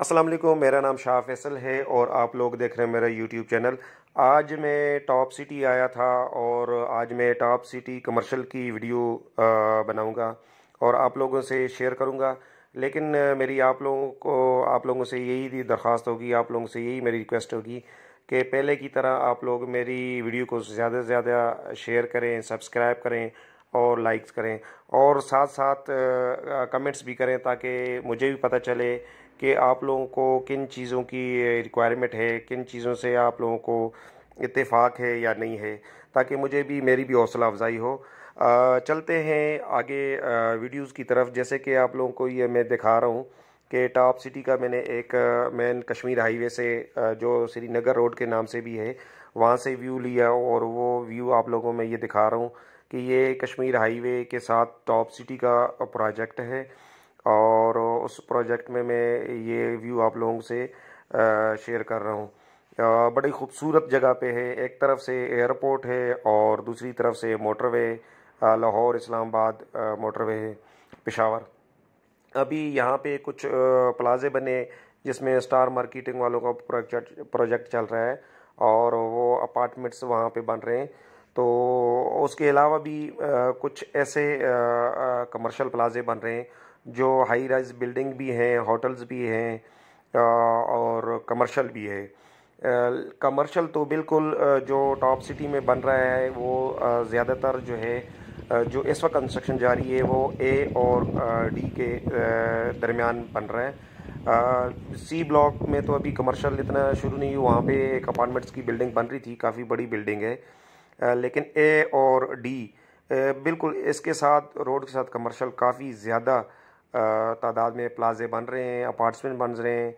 अस्सलाम वालेकुम मेरा नाम शाह फैसल है और आप लोग देख रहे हैं मेरा यूट्यूब चैनल आज मैं टॉप सिटी आया था और आज मैं टॉप सिटी कमर्शल की वीडियो बनाऊंगा और आप लोगों से शेयर करूंगा लेकिन मेरी आप लोगों को आप लोगों से यही दरख्वास्त होगी आप लोगों से यही मेरी रिक्वेस्ट होगी कि पहले की तरह आप लोग मेरी वीडियो को ज़्यादा से ज़्यादा शेयर करें सब्सक्राइब करें और लाइक्स करें और साथ साथ कमेंट्स भी करें ताकि मुझे भी पता चले कि आप लोगों को किन चीज़ों की रिक्वायरमेंट है किन चीज़ों से आप लोगों को इतफाक़ है या नहीं है ताकि मुझे भी मेरी भी हौसला अफजाई हो चलते हैं आगे वीडियोस की तरफ जैसे कि आप लोगों को ये मैं दिखा रहा हूँ कि टॉप सिटी का मैंने एक मेन कश्मीर हाईवे से जो श्रीनगर रोड के नाम से भी है वहाँ से व्यू लिया और वो व्यू आप लोगों में ये दिखा रहा हूँ कि ये कश्मीर हाईवे के साथ टॉप सिटी का प्रोजेक्ट है और उस प्रोजेक्ट में मैं ये व्यू आप लोगों से शेयर कर रहा हूँ बड़ी खूबसूरत जगह पे है एक तरफ से एयरपोर्ट है और दूसरी तरफ से मोटरवे लाहौर इस्लामाबाद मोटरवे है पेशावर अभी यहाँ पे कुछ प्लाजे बने जिसमें स्टार मार्केटिंग वालों का प्रोजेक्ट प्रोजेक्ट चल रहा है और वो अपार्टमेंट्स वहाँ पे बन रहे हैं तो उसके अलावा भी आ, कुछ ऐसे कमर्शल प्लाजे बन रहे हैं जो हाई राइज बिल्डिंग भी हैं होटल्स भी हैं और कमर्शल भी है कमर्शल तो बिल्कुल जो टॉप सिटी में बन रहा है वो ज़्यादातर जो है जो इस वक्त कंस्ट्रक्शन जारी है वो ए और डी के दरमियान बन रहा है सी ब्लॉक में तो अभी कमर्शल इतना शुरू नहीं हुआ वहाँ पे एक अपार्टमेंट्स की बिल्डिंग बन रही थी काफ़ी बड़ी बिल्डिंग है लेकिन ए और डी बिल्कुल इसके साथ रोड के साथ कमर्शल काफ़ी ज़्यादा तादाद में प्लाजे बन रहे हैं अपार्टमेंट बन रहे हैं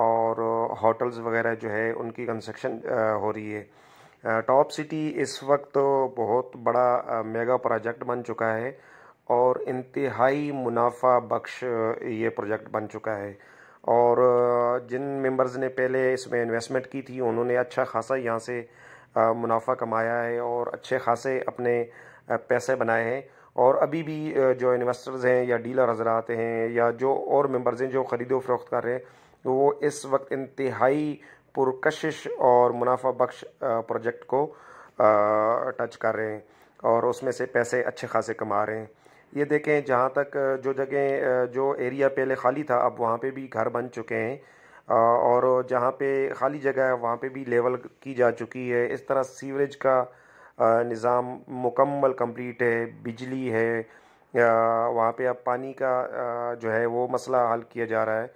और होटल्स वगैरह जो है उनकी कंस्ट्रक्शन हो रही है टॉप सिटी इस वक्त तो बहुत बड़ा मेगा प्रोजेक्ट बन चुका है और इंतहाई मुनाफा बख्श ये प्रोजेक्ट बन चुका है और जिन मेंबर्स ने पहले इसमें इन्वेस्टमेंट की थी उन्होंने अच्छा खासा यहाँ से मुनाफा कमाया है और अच्छे खासे अपने पैसे बनाए हैं और अभी भी जो इन्वेस्टर्स हैं या डीलर हजरात हैं या जो और मेंबर्स हैं जो ख़रीदो फरोख्त कर रहे हैं वो इस वक्त इंतहाई पुरकशिश और मुनाफा बख्श प्रोजेक्ट को टच कर रहे हैं और उसमें से पैसे अच्छे खासे कमा रहे हैं ये देखें जहाँ तक जो जगह जो एरिया पहले खाली था अब वहाँ पे भी घर बन चुके हैं और जहाँ पे खाली जगह है वहाँ पे भी लेवल की जा चुकी है इस तरह सीवरेज का निज़ाम मुकम्मल कंप्लीट है बिजली है वहाँ पे अब पानी का जो है वो मसला हल किया जा रहा है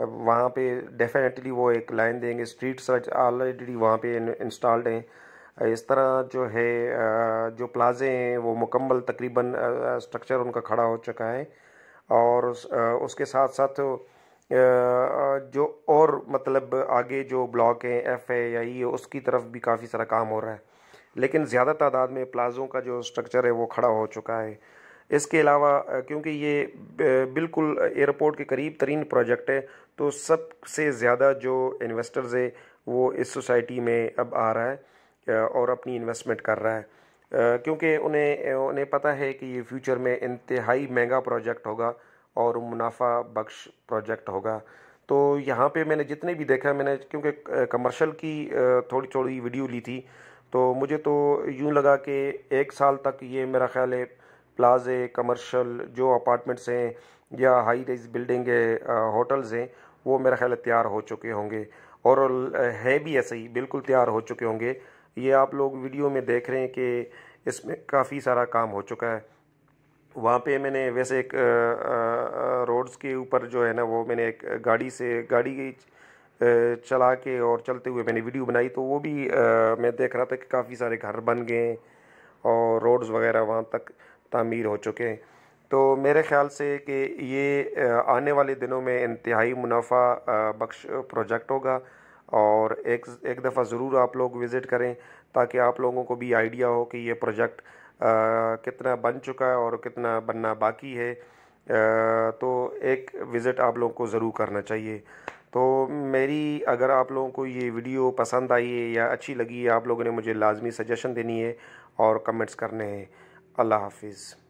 वहाँ पे डेफिनेटली वो एक लाइन देंगे स्ट्रीट सर्च ऑलरेडी वहाँ पे इंस्टॉल्ड हैं इस तरह जो है जो प्लाजे हैं वो मुकम्मल तकरीबन स्ट्रक्चर उनका खड़ा हो चुका है और उसके साथ साथ जो और मतलब आगे जो ब्लॉक हैं एफ़ है या ई e उसकी तरफ भी काफ़ी सारा काम हो रहा है लेकिन ज़्यादा तादाद में प्लाज़ों का जो स्ट्रक्चर है वो खड़ा हो चुका है इसके अलावा क्योंकि ये बिल्कुल एयरपोर्ट के करीब तरीन प्रोजेक्ट है तो सबसे ज़्यादा जो इन्वेस्टर्स है वो इस सोसाइटी में अब आ रहा है और अपनी इन्वेस्टमेंट कर रहा है क्योंकि उन्हें उन्हें पता है कि ये फ्यूचर में इंतहाई महंगा प्रोजेक्ट होगा और मुनाफा बख्श प्रोजेक्ट होगा तो यहाँ पे मैंने जितने भी देखा मैंने क्योंकि कमर्शल की थोड़ी थोड़ी वीडियो ली थी तो मुझे तो यूँ लगा कि एक साल तक ये मेरा ख्याल है प्लाजे कमर्शल जो अपार्टमेंट्स हैं या हाई रेज बिल्डिंग है होटल्स हैं वो मेरा ख्याल है तैयार हो चुके होंगे और है भी ऐसे ही बिल्कुल तैयार हो चुके होंगे ये आप लोग वीडियो में देख रहे हैं कि इसमें काफ़ी सारा काम हो चुका है वहाँ पे मैंने वैसे एक रोड्स के ऊपर जो है ना वो मैंने एक गाड़ी से गाड़ी चला के और चलते हुए मैंने वीडियो बनाई तो वो भी आ, मैं देख रहा था कि काफ़ी सारे घर बन गए और रोड्स वगैरह वहाँ तक तामीर हो चुके हैं तो मेरे ख़्याल से कि ये आने वाले दिनों में इंतहाई मुनाफा बख्श प्रोजेक्ट होगा और एक एक दफ़ा ज़रूर आप लोग विज़िट करें ताकि आप लोगों को भी आइडिया हो कि ये प्रोजेक्ट कितना बन चुका है और कितना बनना बाकी है तो एक विज़िट आप लोगों को ज़रूर करना चाहिए तो मेरी अगर आप लोगों को ये वीडियो पसंद आई है या अच्छी लगी है आप लोगों ने मुझे लाजमी सजेशन देनी है और कमेंट्स करने हैं अल्लाह हाफिज़